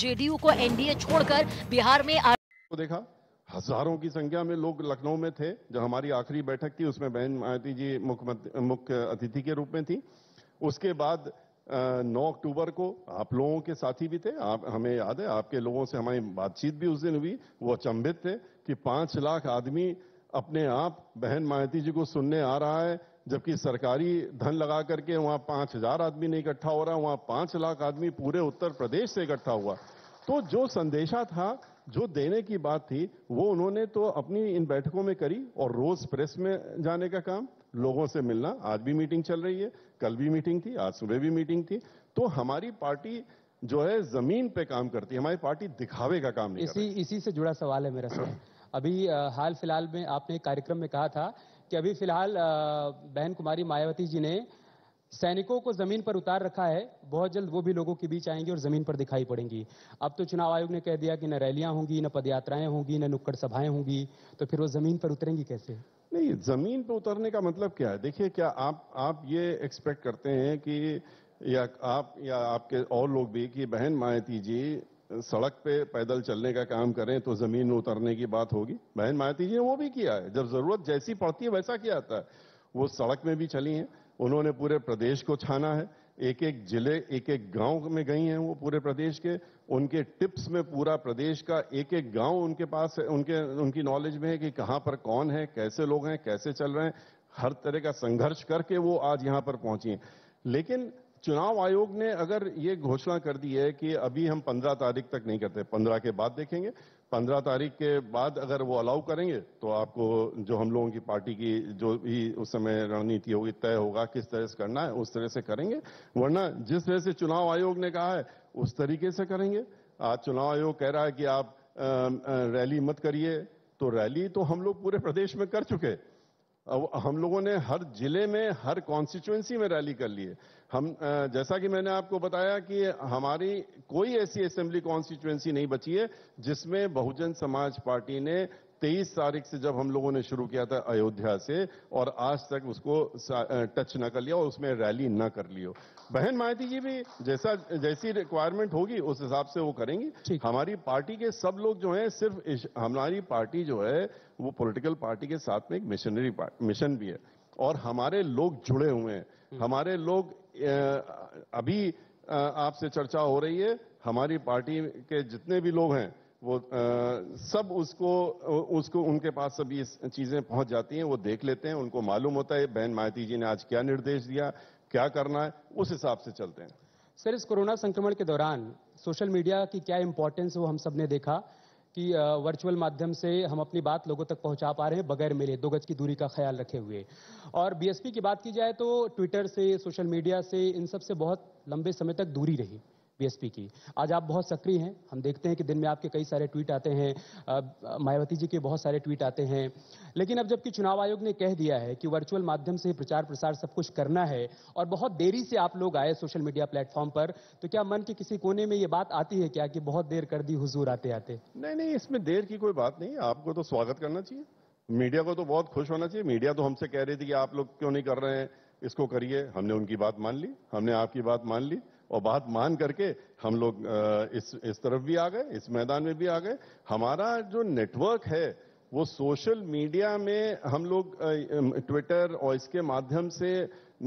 JDU को NDA छोड़कर बिहार में को तो देखा हजारों की संख्या में लोग लखनऊ में थे जो हमारी आखिरी बैठक थी उसमें बहन मायावती जी मुख्य अतिथि के रूप में थी उसके बाद 9 अक्टूबर को आप लोगों के साथी भी थे आप हमें याद है आपके लोगों से हमारी बातचीत भी उस दिन हुई वो अचंभित थे कि पांच लाख आदमी अपने आप बहन मायती जी को सुनने आ रहा है जबकि सरकारी धन लगा करके वहां पांच हजार आदमी नहीं इकट्ठा हो रहा वहां पांच लाख आदमी पूरे उत्तर प्रदेश से इकट्ठा हुआ तो जो संदेशा था जो देने की बात थी वो उन्होंने तो अपनी इन बैठकों में करी और रोज प्रेस में जाने का काम लोगों से मिलना आज भी मीटिंग चल रही है कल भी मीटिंग थी आज सुबह भी मीटिंग थी तो हमारी पार्टी जो है जमीन पे काम करती है हमारी पार्टी दिखावे का काम नहीं इसी इसी से जुड़ा सवाल है मेरा सर अभी हाल फिलहाल में आपने एक कार्यक्रम में कहा था कि अभी फिलहाल बहन कुमारी मायावती जी ने सैनिकों को जमीन पर उतार रखा है बहुत जल्द वो भी लोगों के बीच आएंगे और जमीन पर दिखाई पड़ेंगी अब तो चुनाव आयोग ने कह दिया कि न रैलियां होंगी न पदयात्राएं होंगी न नुक्कड़ सभाएं होंगी तो फिर वो जमीन पर उतरेंगी कैसे नहीं जमीन पर उतरने का मतलब क्या है देखिए क्या आप आप ये एक्सपेक्ट करते हैं कि या आप या आपके और लोग भी कि बहन मायती जी सड़क पे पैदल चलने का काम करें तो जमीन उतरने की बात होगी बहन मायावती जी ने वो भी किया है जब जरूरत जैसी पड़ती है वैसा किया जाता है वो सड़क में भी चली हैं उन्होंने पूरे प्रदेश को छाना है एक एक जिले एक एक गांव में गई हैं वो पूरे प्रदेश के उनके टिप्स में पूरा प्रदेश का एक एक गांव उनके पास है उनके उनकी नॉलेज में है कि कहाँ पर कौन है कैसे लोग हैं कैसे चल रहे हैं हर तरह का संघर्ष करके वो आज यहाँ पर पहुंची हैं लेकिन चुनाव आयोग ने अगर ये घोषणा कर दी है कि अभी हम पंद्रह तारीख तक नहीं करते पंद्रह के बाद देखेंगे पंद्रह तारीख के बाद अगर वो अलाउ करेंगे तो आपको जो हम लोगों की पार्टी की जो भी उस समय रणनीति होगी तय होगा किस तरह से करना है उस तरह से करेंगे वरना जिस तरह से चुनाव आयोग ने कहा है उस तरीके से करेंगे आज चुनाव आयोग कह रहा है कि आप रैली मत करिए तो रैली तो हम लोग पूरे प्रदेश में कर चुके हैं हम लोगों ने हर जिले में हर कॉन्स्टिट्युएंसी में रैली कर ली है हम जैसा कि मैंने आपको बताया कि हमारी कोई ऐसी असेंबली कॉन्स्टिट्युएंसी नहीं बची है जिसमें बहुजन समाज पार्टी ने तेईस तारीख से जब हम लोगों ने शुरू किया था अयोध्या से और आज तक उसको टच ना कर लिया और उसमें रैली ना कर लियो बहन मायती जी भी जैसा जैसी रिक्वायरमेंट होगी उस हिसाब से वो करेंगी हमारी पार्टी के सब लोग जो हैं सिर्फ हमारी पार्टी जो है वो पॉलिटिकल पार्टी के साथ में एक मिशनरी मिशन भी है और हमारे लोग जुड़े हुए हैं हम्म। हमारे लोग अभी आपसे चर्चा हो रही है हमारी पार्टी के जितने भी लोग हैं वो आ, सब उसको उसको उनके पास सभी चीजें पहुंच जाती हैं वो देख लेते हैं उनको मालूम होता है बहन मायती जी ने आज क्या निर्देश दिया क्या करना है उस हिसाब से चलते हैं सर इस कोरोना संक्रमण के दौरान सोशल मीडिया की क्या इंपॉर्टेंस वो हम सब ने देखा कि वर्चुअल माध्यम से हम अपनी बात लोगों तक पहुंचा पा रहे हैं बगैर मिले दो गज की दूरी का ख्याल रखे हुए और बीएसपी की बात की जाए तो ट्विटर से सोशल मीडिया से इन सब से बहुत लंबे समय तक दूरी रही बीएसपी की आज आप बहुत सक्रिय हैं हम देखते हैं कि दिन में आपके कई सारे ट्वीट आते हैं मायावती जी के बहुत सारे ट्वीट आते हैं लेकिन अब जबकि चुनाव आयोग ने कह दिया है कि वर्चुअल माध्यम से प्रचार प्रसार सब कुछ करना है और बहुत देरी से आप लोग आए सोशल मीडिया प्लेटफॉर्म पर तो क्या मन के किसी कोने में ये बात आती है क्या कि बहुत देर कर दी हुजूर आते आते नहीं नहीं इसमें देर की कोई बात नहीं आपको तो स्वागत करना चाहिए मीडिया को तो बहुत खुश होना चाहिए मीडिया तो हमसे कह रही थी कि आप लोग क्यों नहीं कर रहे हैं इसको करिए हमने उनकी बात मान ली हमने आपकी बात मान ली और बात मान करके हम लोग इस इस तरफ भी आ गए इस मैदान में भी आ गए हमारा जो नेटवर्क है वो सोशल मीडिया में हम लोग ट्विटर और इसके माध्यम से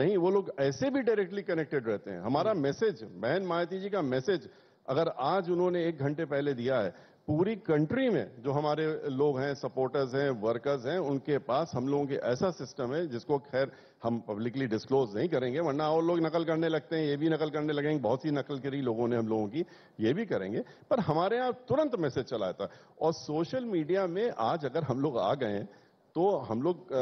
नहीं वो लोग ऐसे भी डायरेक्टली कनेक्टेड रहते हैं हमारा मैसेज हम्म। बहन मायती जी का मैसेज अगर आज उन्होंने एक घंटे पहले दिया है पूरी कंट्री में जो हमारे लोग हैं सपोर्टर्स हैं वर्कर्स हैं उनके पास हम लोगों के ऐसा सिस्टम है जिसको खैर हम पब्लिकली डिस्क्लोज नहीं करेंगे वरना और लोग नकल करने लगते हैं ये भी नकल करने लगेंगे बहुत सी नकल करी लोगों ने हम लोगों की ये भी करेंगे पर हमारे यहाँ तुरंत मैसेज चलाया था और सोशल मीडिया में आज अगर हम लोग आ गए तो हम लोग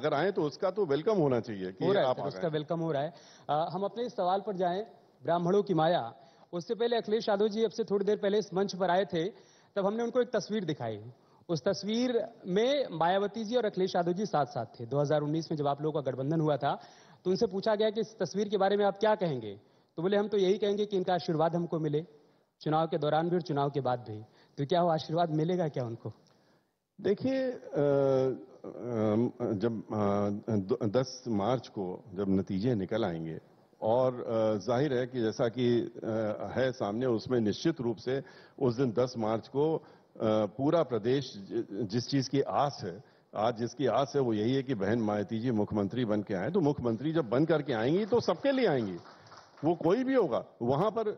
अगर आए तो उसका तो वेलकम होना चाहिए कि हो आप उसका वेलकम हो रहा है आ, हम अपने इस सवाल पर जाएं ब्राह्मणों की माया उससे पहले अखिलेश यादव जी अब से थोड़ी देर पहले इस मंच पर आए थे तब हमने उनको एक तस्वीर दिखाई उस तस्वीर में मायावती जी और अखिलेश यादव जी साथ साथ थे 2019 में जब आप लोगों का गठबंधन हुआ था तो उनसे पूछा गया कि इस तस्वीर के बारे में आप क्या कहेंगे तो बोले हम तो यही कहेंगे कि इनका आशीर्वाद हमको मिले चुनाव के दौरान भी और चुनाव के बाद भी तो क्या वो आशीर्वाद मिलेगा क्या उनको देखिए जब दस मार्च को जब नतीजे निकल आएंगे और जाहिर है कि जैसा कि है सामने उसमें निश्चित रूप से उस दिन 10 मार्च को पूरा प्रदेश जिस चीज़ की आस है आज जिसकी आस है वो यही है कि बहन मायती जी मुख्यमंत्री बन के आए तो मुख्यमंत्री जब बन करके आएंगी तो सबके लिए आएंगी वो कोई भी होगा वहां पर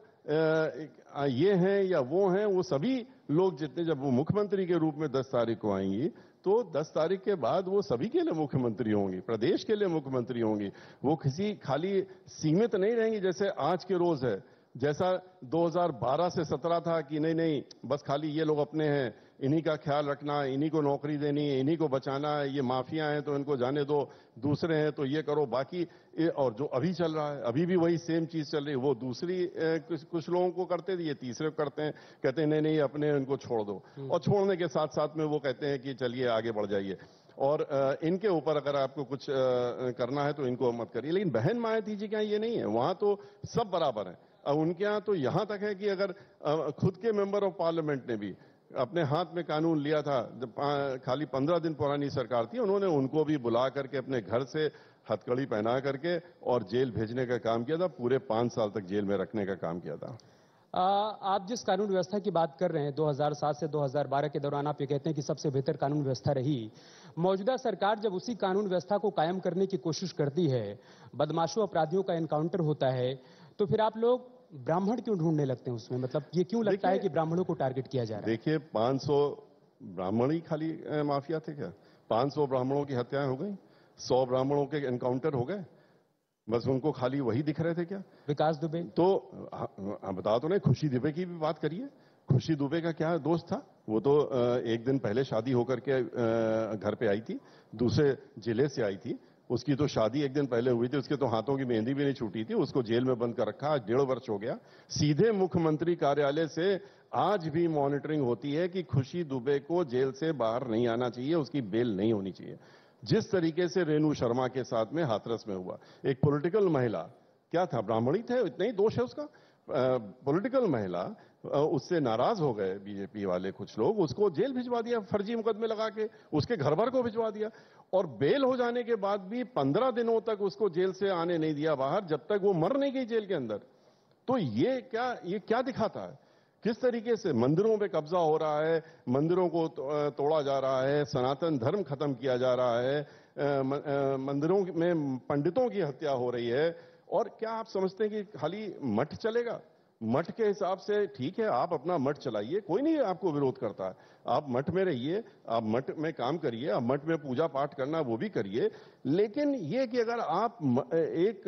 ये हैं या वो हैं वो सभी लोग जितने जब वो मुख्यमंत्री के रूप में 10 तारीख को आएंगी तो 10 तारीख के बाद वो सभी के लिए मुख्यमंत्री होंगी प्रदेश के लिए मुख्यमंत्री होंगी वो किसी खाली सीमित नहीं रहेंगी जैसे आज के रोज है जैसा 2012 से 17 था कि नहीं नहीं बस खाली ये लोग अपने हैं इन्हीं का ख्याल रखना इन्हीं को नौकरी देनी इन्हीं को बचाना है ये माफिया हैं तो इनको जाने दो दूसरे हैं तो ये करो बाकी ये और जो अभी चल रहा है अभी भी वही सेम चीज चल रही है वो दूसरी कुछ कुछ लोगों को करते थे ये तीसरे करते हैं कहते हैं नहीं नहीं अपने इनको छोड़ दो हम्म। और छोड़ने के साथ साथ में वो कहते हैं कि चलिए आगे बढ़ जाइए और इनके ऊपर अगर आपको कुछ करना है तो इनको मत करिए लेकिन बहन थी जी के यहाँ ये नहीं है वहां तो सब बराबर हैं उनके यहाँ तो यहाँ तक है कि अगर खुद के मेंबर ऑफ पार्लियामेंट ने भी अपने हाथ में कानून लिया था जब खाली पंद्रह दिन पुरानी सरकार थी उन्होंने उनको भी बुला करके अपने घर से हथकड़ी पहना करके और जेल भेजने का काम किया था पूरे पांच साल तक जेल में रखने का काम किया था आ, आप जिस कानून व्यवस्था की बात कर रहे हैं 2007 से 2012 के दौरान आप ये कहते हैं कि सबसे बेहतर कानून व्यवस्था रही मौजूदा सरकार जब उसी कानून व्यवस्था को कायम करने की कोशिश करती है बदमाशों अपराधियों का एनकाउंटर होता है तो फिर आप लोग ब्राह्मण क्यों ढूंढने लगते हैं उसमें मतलब ये क्यों लगता है कि ब्राह्मणों को टारगेट किया जा रहा है देखिए 500 ब्राह्मण ही खाली माफिया थे क्या 500 ब्राह्मणों की हत्याएं हो गई 100 ब्राह्मणों के एनकाउंटर हो गए बस उनको खाली वही दिख रहे थे क्या विकास दुबे तो हम बता तो नहीं खुशी दुबे की भी बात करिए खुशी दुबे का क्या दोस्त था वो तो एक दिन पहले शादी होकर के घर पे आई थी दूसरे जिले से आई थी उसकी तो शादी एक दिन पहले हुई थी उसके तो हाथों की मेहंदी भी नहीं छूटी थी उसको जेल में बंद कर रखा आज डेढ़ वर्ष हो गया सीधे मुख्यमंत्री कार्यालय से आज भी मॉनिटरिंग होती है कि खुशी दुबे को जेल से बाहर नहीं आना चाहिए उसकी बेल नहीं होनी चाहिए जिस तरीके से रेणु शर्मा के साथ में हाथरस में हुआ एक पोलिटिकल महिला क्या था ब्राह्मणी थे इतना ही दोष है उसका पोलिटिकल महिला उससे नाराज हो गए बीजेपी वाले कुछ लोग उसको जेल भिजवा दिया फर्जी मुकदमे लगा के उसके घर भर को भिजवा दिया और बेल हो जाने के बाद भी पंद्रह दिनों तक उसको जेल से आने नहीं दिया बाहर जब तक वो मर नहीं गई जेल के अंदर तो ये क्या ये क्या दिखाता है किस तरीके से मंदिरों पे कब्जा हो रहा है मंदिरों को तो, तोड़ा जा रहा है सनातन धर्म खत्म किया जा रहा है मंदिरों में पंडितों की हत्या हो रही है और क्या आप समझते हैं कि खाली मठ चलेगा मठ के हिसाब से ठीक है आप अपना मठ चलाइए कोई नहीं आपको विरोध करता है आप मठ में रहिए आप मठ में काम करिए आप मठ में पूजा पाठ करना वो भी करिए लेकिन ये कि अगर आप एक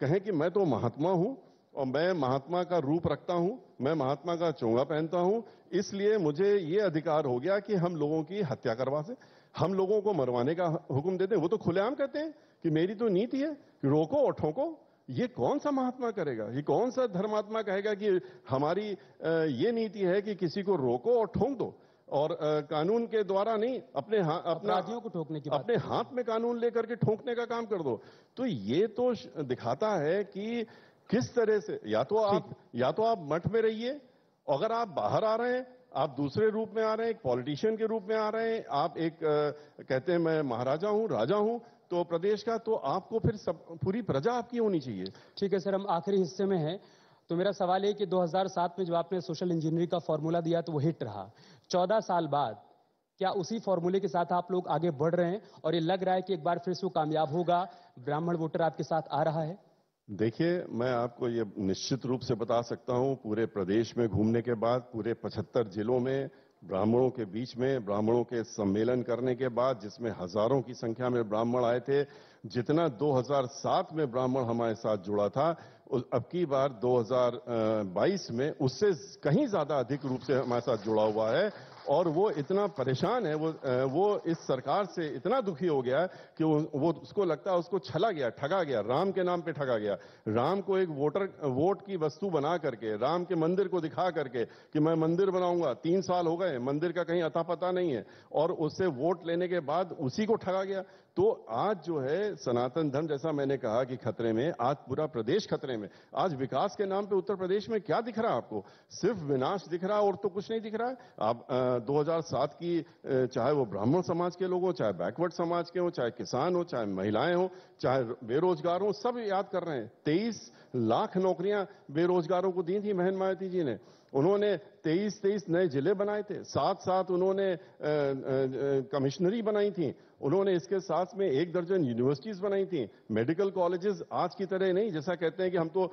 कहें कि मैं तो महात्मा हूं और मैं महात्मा का रूप रखता हूं मैं महात्मा का चोंगा पहनता हूं इसलिए मुझे ये अधिकार हो गया कि हम लोगों की हत्या करवा से हम लोगों को मरवाने का हुक्म देते हैं वो तो खुलेआम कहते हैं कि मेरी तो नीति है कि रोको और ठोको ये कौन सा महात्मा करेगा ये कौन सा धर्मात्मा कहेगा कि हमारी ये नीति है कि किसी को रोको और ठोंक दो और कानून के द्वारा नहीं अपने हा, अपना को ठोकने की अपने हाथ में कानून लेकर के ठोकने का काम कर दो तो ये तो दिखाता है कि किस तरह से या तो आप या तो आप मठ में रहिए अगर आप बाहर आ रहे हैं आप दूसरे रूप में आ रहे हैं एक पॉलिटिशियन के रूप में आ रहे हैं आप एक आ, कहते हैं मैं महाराजा हूं राजा हूं तो प्रदेश का तो आपको फिर सब पूरी प्रजा आपकी होनी चाहिए ठीक है सर हम आखिरी हिस्से में हैं तो मेरा सवाल है कि 2007 में जब आपने सोशल इंजीनियरिंग का फॉर्मूला दिया तो वो हिट रहा चौदह साल बाद क्या उसी फॉर्मूले के साथ आप लोग आगे बढ़ रहे हैं और ये लग रहा है कि एक बार फिर से वो कामयाब होगा ब्राह्मण वोटर आपके साथ आ रहा है देखिए मैं आपको ये निश्चित रूप से बता सकता हूँ पूरे प्रदेश में घूमने के बाद पूरे 75 जिलों में ब्राह्मणों के बीच में ब्राह्मणों के सम्मेलन करने के बाद जिसमें हजारों की संख्या में ब्राह्मण आए थे जितना 2007 में ब्राह्मण हमारे साथ जुड़ा था अब की बार 2022 में उससे कहीं ज्यादा अधिक रूप से हमारे साथ जुड़ा हुआ है और वो इतना परेशान है वो वो इस सरकार से इतना दुखी हो गया कि वो, वो उसको लगता है उसको छला गया ठगा गया राम के नाम पे ठगा गया राम को एक वोटर वोट की वस्तु बना करके राम के मंदिर को दिखा करके कि मैं मंदिर बनाऊंगा तीन साल हो गए मंदिर का कहीं अता पता नहीं है और उससे वोट लेने के बाद उसी को ठगा गया तो आज जो है सनातन धर्म जैसा मैंने कहा कि खतरे में आज पूरा प्रदेश खतरे में आज विकास के नाम पे उत्तर प्रदेश में क्या दिख रहा है आपको सिर्फ विनाश दिख रहा है और तो कुछ नहीं दिख रहा है आप दो की चाहे वो ब्राह्मण समाज के लोग हों चाहे बैकवर्ड समाज के हों चाहे किसान हो चाहे महिलाएं हों चाहे बेरोजगार हो सब याद कर रहे हैं तेईस लाख नौकरियां बेरोजगारों को दी थी महन मायती जी ने उन्होंने तेईस तेईस नए जिले बनाए थे साथ साथ उन्होंने कमिश्नरी बनाई थी उन्होंने इसके साथ में एक दर्जन यूनिवर्सिटीज बनाई थी मेडिकल कॉलेजेस आज की तरह नहीं जैसा कहते हैं कि हम तो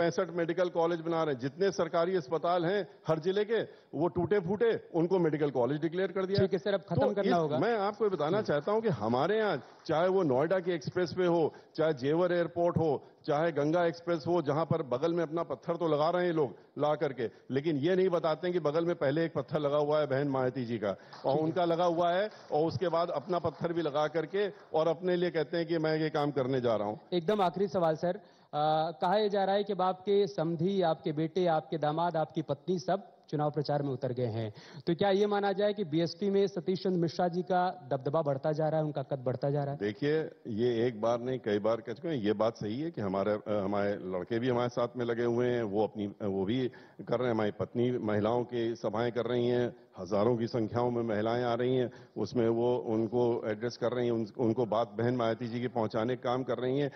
पैंसठ मेडिकल कॉलेज बना रहे हैं जितने सरकारी अस्पताल हैं हर जिले के वो टूटे फूटे उनको मेडिकल कॉलेज डिक्लेयर कर दिया सर अब खत्म तो करना होगा मैं आपको बताना हम्म। चाहता हूं कि हमारे यहां चाहे वो नोएडा के एक्सप्रेस वे हो चाहे जेवर एयरपोर्ट हो चाहे गंगा एक्सप्रेस हो जहां पर बगल में अपना पत्थर तो लगा रहे हैं लोग ला करके लेकिन ये नहीं बताते हैं कि बगल में पहले एक पत्थर लगा हुआ है बहन मायती जी का और उनका लगा हुआ है और उसके बाद अपना पत्थर भी लगा करके और अपने लिए कहते हैं कि मैं ये काम करने जा रहा हूँ एकदम आखिरी सवाल सर आ, कहा जा रहा है कि आपके के समधी आपके बेटे आपके दामाद आपकी पत्नी सब चुनाव प्रचार में उतर गए हैं तो क्या ये माना जाए कि बीएसपी में सतीश चंद्र मिश्रा जी का दबदबा बढ़ता जा रहा है उनका कद बढ़ता जा रहा है देखिए ये एक बार नहीं कई बार कह चुके हैं ये बात सही है कि हमारे हमारे लड़के भी हमारे साथ में लगे हुए हैं वो अपनी वो भी कर रहे हैं हमारी पत्नी महिलाओं की सभाएं कर रही हैं हजारों की संख्याओं में महिलाएं आ रही हैं उसमें वो उनको एड्रेस कर रही हैं उनको बात बहन मायाती जी की पहुंचाने का काम कर रही हैं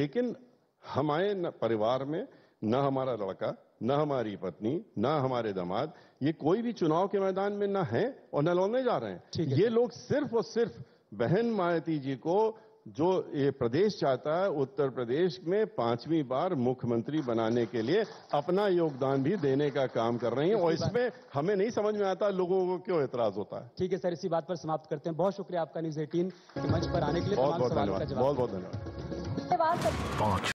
लेकिन हमारे परिवार में न हमारा लड़का न हमारी पत्नी न हमारे दामाद ये कोई भी चुनाव के मैदान में न है और न लौने जा रहे हैं ये लोग सिर्फ और सिर्फ बहन मायती जी को जो ये प्रदेश चाहता है उत्तर प्रदेश में पांचवी बार मुख्यमंत्री बनाने के लिए अपना योगदान भी देने का काम कर रही है और इसमें हमें नहीं समझ में आता लोगों को क्यों एतराज होता है ठीक है सर इसी बात पर समाप्त करते हैं बहुत शुक्रिया आपका न्यूज एटीन मंच पर आने के लिए बहुत बहुत धन्यवाद बहुत बहुत धन्यवाद